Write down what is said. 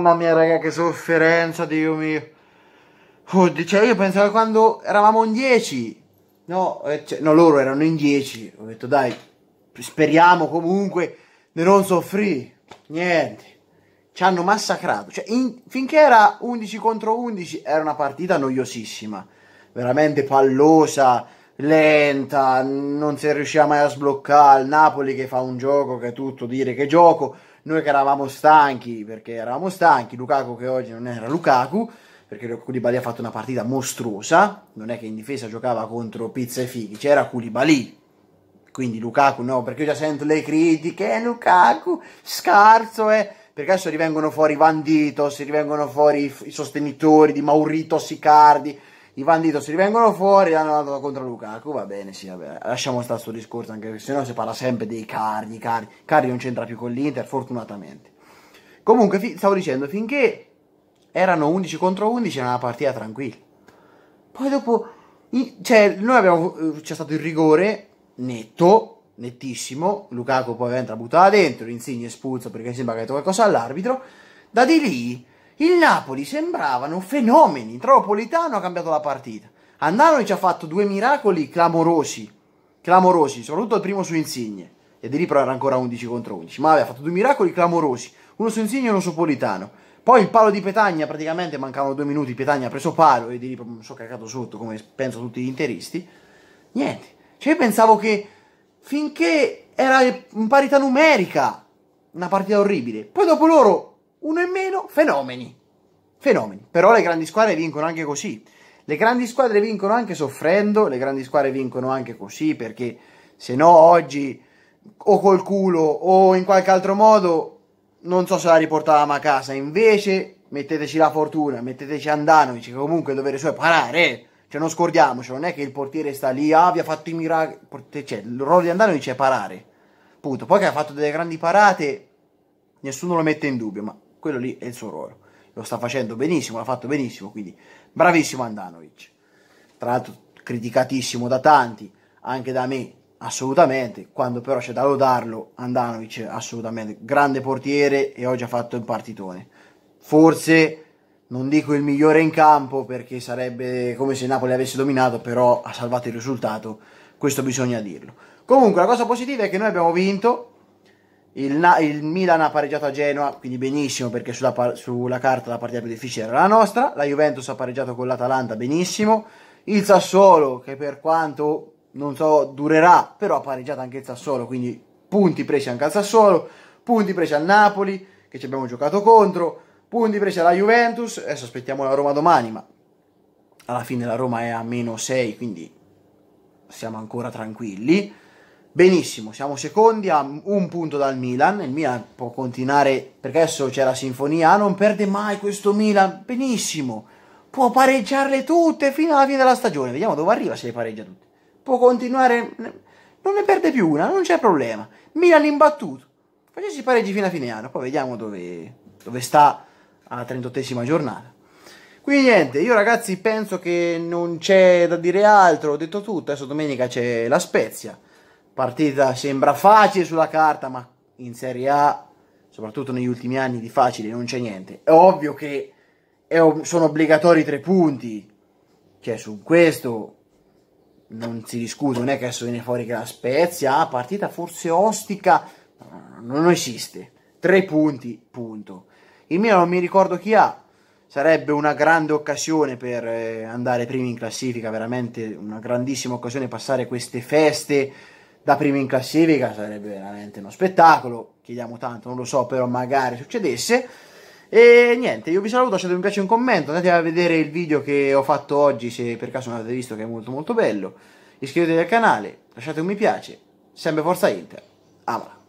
Mamma mia raga che sofferenza Dio mio Oddio oh, cioè io pensavo quando eravamo in 10 No, eh, cioè, no loro erano in 10 Ho detto dai speriamo comunque di non soffrire Niente Ci hanno massacrato cioè, in, Finché era 11 contro 11 era una partita noiosissima Veramente pallosa Lenta Non si riusciva mai a sbloccare Il Napoli che fa un gioco che è tutto dire che gioco noi che eravamo stanchi, perché eravamo stanchi, Lukaku che oggi non era Lukaku, perché Koulibaly ha fatto una partita mostruosa, non è che in difesa giocava contro Pizza e Fighi, c'era Koulibaly, quindi Lukaku no, perché io già sento le critiche, eh, Lukaku, scarso, eh, perché adesso rivengono fuori Vanditos, rivengono fuori i sostenitori di Maurito Sicardi, i banditi si rivengono fuori, hanno dato contro Lukaku, va bene, sì, vabbè, lasciamo stare sto discorso, anche se no si parla sempre dei Cardi, Cardi, Cardi non c'entra più con l'Inter, fortunatamente. Comunque, fi- stavo dicendo, finché erano 11 contro 11 era una partita tranquilla. Poi dopo, i- cioè, noi abbiamo, eh, c'è stato il rigore netto, nettissimo, Lukaku poi entra buttata dentro, Insigne espulso perché sembra che ha detto qualcosa all'arbitro, da di lì il Napoli sembravano fenomeni. Tropolitano ha cambiato la partita. Andanovic ha fatto due miracoli clamorosi, clamorosi, soprattutto il primo su Insigne. E di lì però era ancora 11 contro 11. Ma aveva fatto due miracoli clamorosi, uno su Insigne e uno su Politano. Poi il palo di Petagna, praticamente mancavano due minuti, Petagna ha preso palo e di lì mi sono cagato sotto, come penso tutti gli interisti. Niente. Cioè io pensavo che finché era in parità numerica, una partita orribile. Poi dopo loro uno in meno, fenomeni. Fenomeni. Però le grandi squadre vincono anche così. Le grandi squadre vincono anche soffrendo, le grandi squadre vincono anche così perché se no oggi o col culo o in qualche altro modo non so se la riportavamo a casa. Invece metteteci la fortuna, metteteci Andanovic che comunque dovere suo è parare. Eh. Cioè non scordiamoci, non è che il portiere sta lì, ah vi ha fatto i miracoli. Cioè il ruolo di Andanovic è parare. Punto. Poi che ha fatto delle grandi parate, nessuno lo mette in dubbio, ma quello lì è il suo ruolo. Lo sta facendo benissimo, l'ha fatto benissimo, quindi bravissimo Andanovic. Tra l'altro criticatissimo da tanti, anche da me, assolutamente, quando però c'è da lodarlo, Andanovic assolutamente, grande portiere e oggi ha fatto il partitone. Forse non dico il migliore in campo perché sarebbe come se il Napoli avesse dominato, però ha salvato il risultato, questo bisogna dirlo. Comunque la cosa positiva è che noi abbiamo vinto, il, Na- il, Milan ha pareggiato a Genoa, quindi benissimo perché sulla, par- sulla, carta la partita più difficile era la nostra. La Juventus ha pareggiato con l'Atalanta, benissimo. Il Sassuolo, che per quanto non so durerà, però ha pareggiato anche il Sassuolo, quindi punti presi anche al Sassuolo, punti presi al Napoli, che ci abbiamo giocato contro, punti presi alla Juventus. Adesso aspettiamo la Roma domani, ma alla fine la Roma è a meno 6, quindi siamo ancora tranquilli Benissimo, siamo secondi a un punto dal Milan, il Milan può continuare perché adesso c'è la sinfonia, ah, non perde mai questo Milan, benissimo, può pareggiarle tutte fino alla fine della stagione, vediamo dove arriva se le pareggia tutte, può continuare, non ne perde più una, non c'è problema, Milan imbattuto, facessi pareggi fino a fine anno, poi vediamo dove, dove sta alla 38esima giornata. Quindi niente, io ragazzi penso che non c'è da dire altro, ho detto tutto, adesso domenica c'è la Spezia partita sembra facile sulla carta, ma in Serie A, soprattutto negli ultimi anni, di facile non c'è niente. È ovvio che è, sono obbligatori i tre punti, cioè su questo non si discute, non è che adesso viene fuori che la Spezia, ah, partita forse ostica, non esiste. Tre punti, punto. Il mio non mi ricordo chi ha, sarebbe una grande occasione per eh, andare primi in classifica, veramente una grandissima occasione passare queste feste da prima in classifica sarebbe veramente uno spettacolo. Chiediamo tanto, non lo so, però magari succedesse. E niente, io vi saluto, lasciate un piace e un commento, andate a vedere il video che ho fatto oggi se per caso non avete visto che è molto molto bello. Iscrivetevi al canale, lasciate un mi piace, sempre Forza Inter, amala!